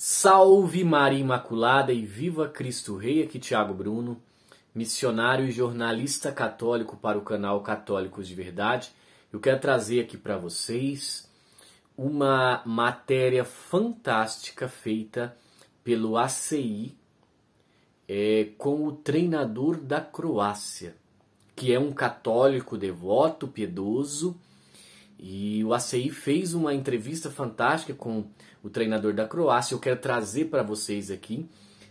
Salve Maria Imaculada e viva Cristo Rei, aqui Tiago Bruno, missionário e jornalista católico para o canal Católicos de Verdade. Eu quero trazer aqui para vocês uma matéria fantástica feita pelo ACI é, com o treinador da Croácia, que é um católico devoto, piedoso, e o ACI fez uma entrevista fantástica com o treinador da Croácia. Eu quero trazer para vocês aqui,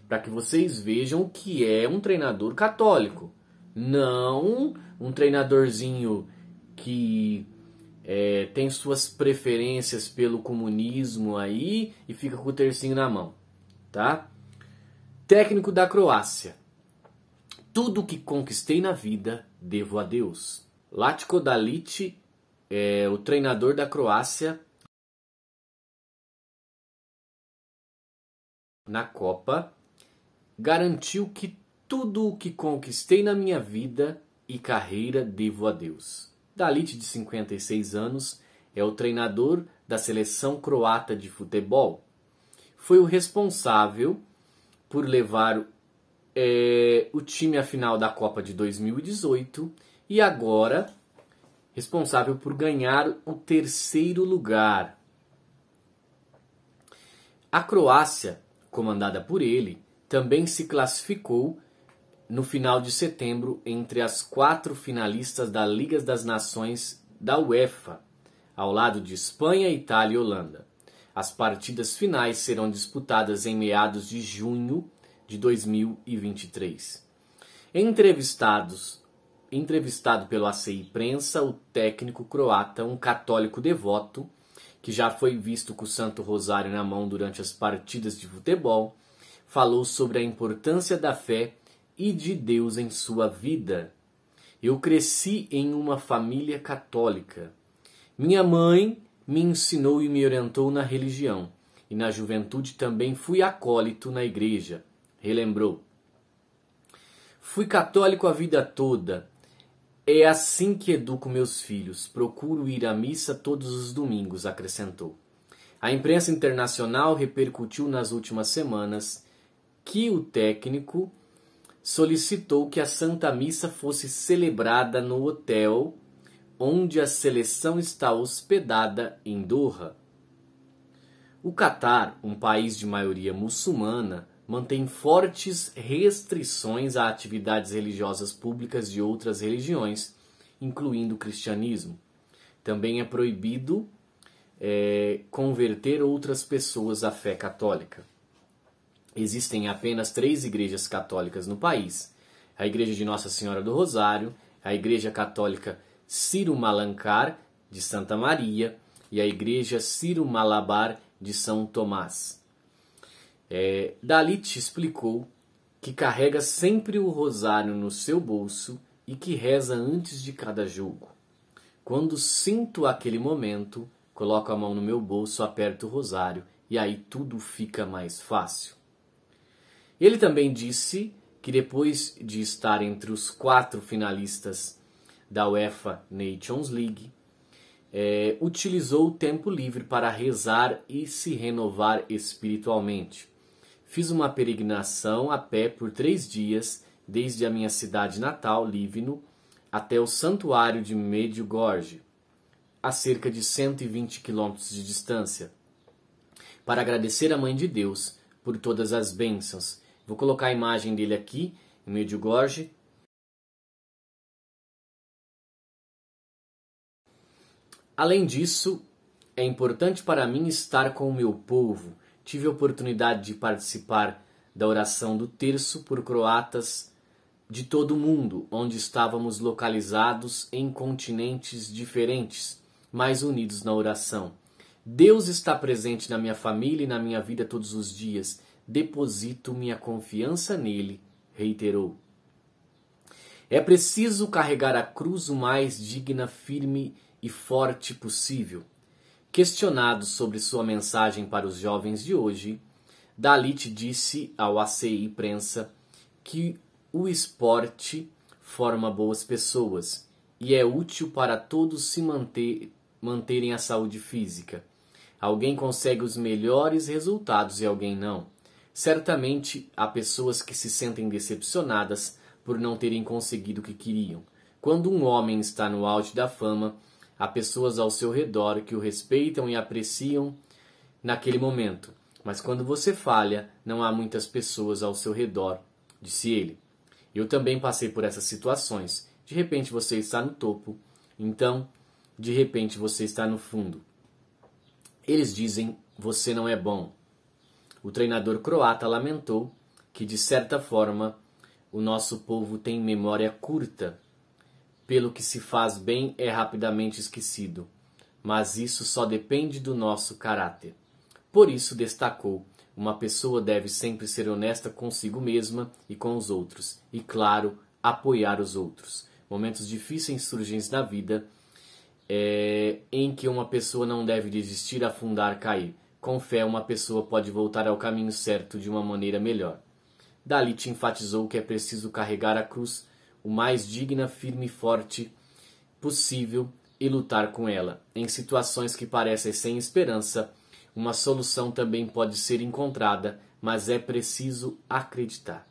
para que vocês vejam que é um treinador católico. Não um treinadorzinho que é, tem suas preferências pelo comunismo aí e fica com o tercinho na mão, tá? Técnico da Croácia. Tudo que conquistei na vida devo a Deus. Latko é, o treinador da Croácia na Copa garantiu que tudo o que conquistei na minha vida e carreira devo a Deus. Dalit, de 56 anos, é o treinador da seleção croata de futebol. Foi o responsável por levar é, o time à final da Copa de 2018 e agora responsável por ganhar o terceiro lugar. A Croácia, comandada por ele, também se classificou no final de setembro entre as quatro finalistas da Liga das Nações da UEFA, ao lado de Espanha, Itália e Holanda. As partidas finais serão disputadas em meados de junho de 2023. Entrevistados entrevistado pelo ACI Prensa o técnico croata, um católico devoto, que já foi visto com o Santo Rosário na mão durante as partidas de futebol, falou sobre a importância da fé e de Deus em sua vida. Eu cresci em uma família católica. Minha mãe me ensinou e me orientou na religião, e na juventude também fui acólito na igreja, relembrou. Fui católico a vida toda, é assim que educo meus filhos. Procuro ir à missa todos os domingos, acrescentou. A imprensa internacional repercutiu nas últimas semanas que o técnico solicitou que a Santa Missa fosse celebrada no hotel onde a seleção está hospedada em Doha. O Catar, um país de maioria muçulmana, mantém fortes restrições a atividades religiosas públicas de outras religiões, incluindo o cristianismo. Também é proibido é, converter outras pessoas à fé católica. Existem apenas três igrejas católicas no país: a Igreja de Nossa Senhora do Rosário, a Igreja Católica Ciro Malancar de Santa Maria e a Igreja Ciro Malabar de São Tomás. É, Dalit explicou que carrega sempre o rosário no seu bolso e que reza antes de cada jogo. Quando sinto aquele momento, coloco a mão no meu bolso, aperto o rosário e aí tudo fica mais fácil. Ele também disse que depois de estar entre os quatro finalistas da UEFA Nations League, é, utilizou o tempo livre para rezar e se renovar espiritualmente. Fiz uma peregrinação a pé por três dias, desde a minha cidade natal, Livno até o santuário de Medjugorje, a cerca de 120 quilômetros de distância, para agradecer à Mãe de Deus por todas as bênçãos. Vou colocar a imagem dele aqui, em Medjugorje. Além disso, é importante para mim estar com o meu povo tive a oportunidade de participar da oração do terço por croatas de todo o mundo, onde estávamos localizados em continentes diferentes, mas unidos na oração. Deus está presente na minha família e na minha vida todos os dias. Deposito minha confiança nele, reiterou. É preciso carregar a cruz o mais digna, firme e forte possível. Questionado sobre sua mensagem para os jovens de hoje, Dalit disse ao ACI Prensa que o esporte forma boas pessoas e é útil para todos se manter, manterem a saúde física. Alguém consegue os melhores resultados e alguém não. Certamente há pessoas que se sentem decepcionadas por não terem conseguido o que queriam. Quando um homem está no auge da fama, Há pessoas ao seu redor que o respeitam e apreciam naquele momento. Mas quando você falha, não há muitas pessoas ao seu redor, disse ele. Eu também passei por essas situações. De repente você está no topo, então, de repente você está no fundo. Eles dizem: você não é bom. O treinador croata lamentou que, de certa forma, o nosso povo tem memória curta pelo que se faz bem é rapidamente esquecido, mas isso só depende do nosso caráter. Por isso, destacou: uma pessoa deve sempre ser honesta consigo mesma e com os outros, e, claro, apoiar os outros. Momentos difíceis surgem na vida é, em que uma pessoa não deve desistir, afundar, cair. Com fé, uma pessoa pode voltar ao caminho certo de uma maneira melhor. Dalit enfatizou que é preciso carregar a cruz o mais digna, firme e forte possível e lutar com ela. Em situações que parecem sem esperança, uma solução também pode ser encontrada, mas é preciso acreditar.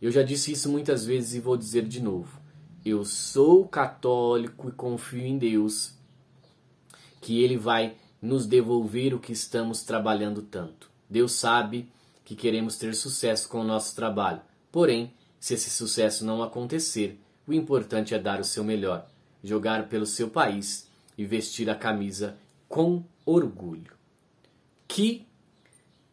Eu já disse isso muitas vezes e vou dizer de novo. Eu sou católico e confio em Deus, que Ele vai nos devolver o que estamos trabalhando tanto. Deus sabe que queremos ter sucesso com o nosso trabalho, porém, se esse sucesso não acontecer, o importante é dar o seu melhor, jogar pelo seu país e vestir a camisa com orgulho. Que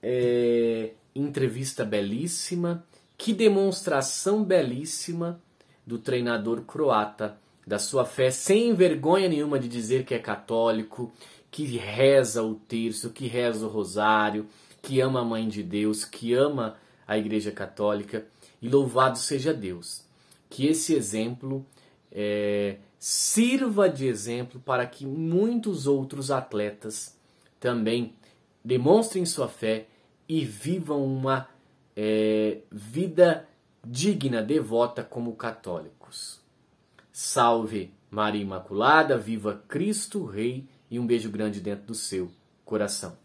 é, entrevista belíssima, que demonstração belíssima do treinador croata, da sua fé, sem vergonha nenhuma de dizer que é católico, que reza o terço, que reza o rosário, que ama a mãe de Deus, que ama a Igreja Católica. Louvado seja Deus. Que esse exemplo é, sirva de exemplo para que muitos outros atletas também demonstrem sua fé e vivam uma é, vida digna, devota como católicos. Salve Maria Imaculada, viva Cristo Rei e um beijo grande dentro do seu coração.